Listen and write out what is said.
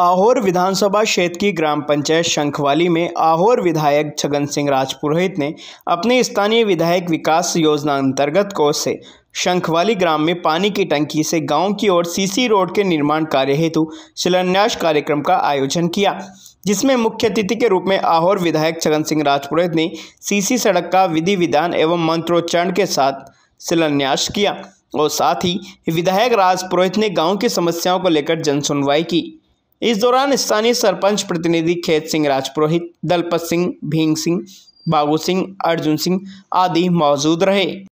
आहोर विधानसभा क्षेत्र की ग्राम पंचायत शंखवाली में आहोर विधायक छगन सिंह राजपुरोहित ने अपने स्थानीय विधायक विकास योजना अंतर्गत को से शंखवाली ग्राम में पानी की टंकी से गांव की ओर सीसी रोड के निर्माण कार्य हेतु शिलान्यास कार्यक्रम का आयोजन किया जिसमें मुख्य अतिथि के रूप में आहोर विधायक छगन सिंह राजपुरोहित ने सीसी सड़क का विधि विधान एवं मंत्रोच्चारण के साथ शिलान्यास किया और साथ ही विधायक राजपुरोहित ने गाँव की समस्याओं को लेकर जनसुनवाई की इस दौरान स्थानीय सरपंच प्रतिनिधि खेत सिंह राजपुरोहित दलपत सिंह भींग सिंह बाबू सिंह अर्जुन सिंह आदि मौजूद रहे